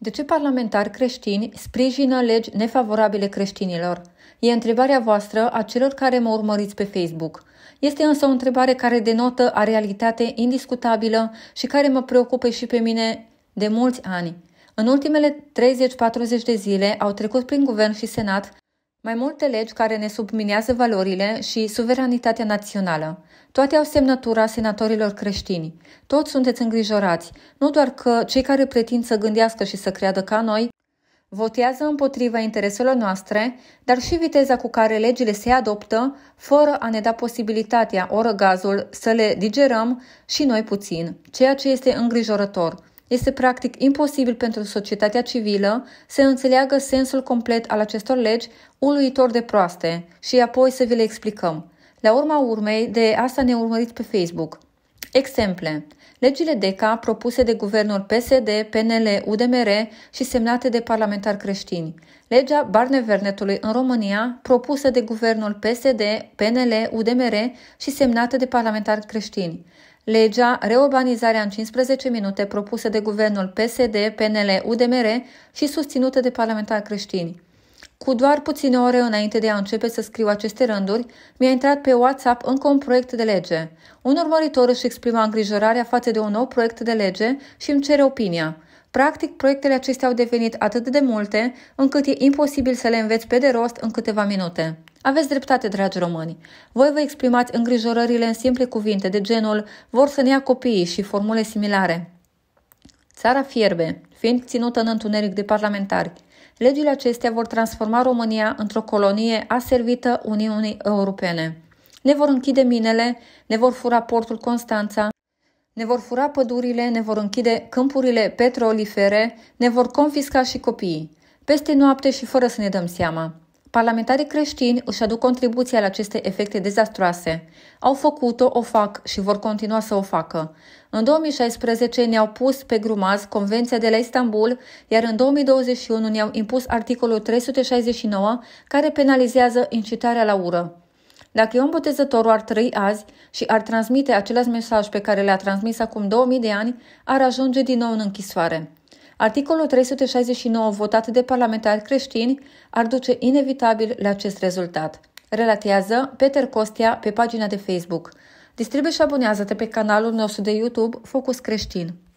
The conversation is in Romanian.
De ce parlamentari creștini sprijină legi nefavorabile creștinilor? E întrebarea voastră a celor care mă urmăriți pe Facebook. Este însă o întrebare care denotă a realitate indiscutabilă și care mă preocupă și pe mine de mulți ani. În ultimele 30-40 de zile au trecut prin guvern și senat mai multe legi care ne subminează valorile și suveranitatea națională. Toate au semnătura senatorilor creștini. Toți sunteți îngrijorați, nu doar că cei care pretind să gândească și să creadă ca noi, votează împotriva intereselor noastre, dar și viteza cu care legile se adoptă, fără a ne da posibilitatea, ori gazul, să le digerăm și noi puțin, ceea ce este îngrijorător – este practic imposibil pentru societatea civilă să înțeleagă sensul complet al acestor legi uluitor de proaste și apoi să vi le explicăm. La urma urmei, de asta ne urmăriți pe Facebook. Exemple. Legile DECA propuse de guvernul PSD, PNL, UDMR și semnate de parlamentari creștini. Legea Barnevernetului în România propusă de guvernul PSD, PNL, UDMR și semnată de parlamentari creștini legea Reurbanizarea în 15 minute propusă de guvernul PSD, PNL, UDMR și susținută de parlamentari creștini. Cu doar puține ore înainte de a începe să scriu aceste rânduri, mi-a intrat pe WhatsApp încă un proiect de lege. Un urmăritor își exprima îngrijorarea față de un nou proiect de lege și îmi cere opinia. Practic, proiectele acestea au devenit atât de multe încât e imposibil să le înveți pe de rost în câteva minute. Aveți dreptate, dragi români. Voi vă exprimați îngrijorările în simple cuvinte de genul vor să ne ia copiii și formule similare. Țara fierbe, fiind ținută în întuneric de parlamentari, legile acestea vor transforma România într-o colonie aservită Uniunii Europene. Ne vor închide minele, ne vor fura portul Constanța, ne vor fura pădurile, ne vor închide câmpurile petrolifere, ne vor confisca și copiii. Peste noapte și fără să ne dăm seama. Parlamentarii creștini își aduc contribuția la aceste efecte dezastroase. Au făcut-o, o fac și vor continua să o facă. În 2016 ne-au pus pe grumaz Convenția de la Istanbul, iar în 2021 ne-au impus articolul 369 care penalizează incitarea la ură. Dacă Ion Botezătorul ar trăi azi și ar transmite același mesaj pe care le-a transmis acum 2000 de ani, ar ajunge din nou în închisoare. Articolul 369 votat de parlamentari creștini ar duce inevitabil la acest rezultat. Relatează Peter Costea pe pagina de Facebook. Distribuie și abonează-te pe canalul nostru de YouTube Focus Creștin.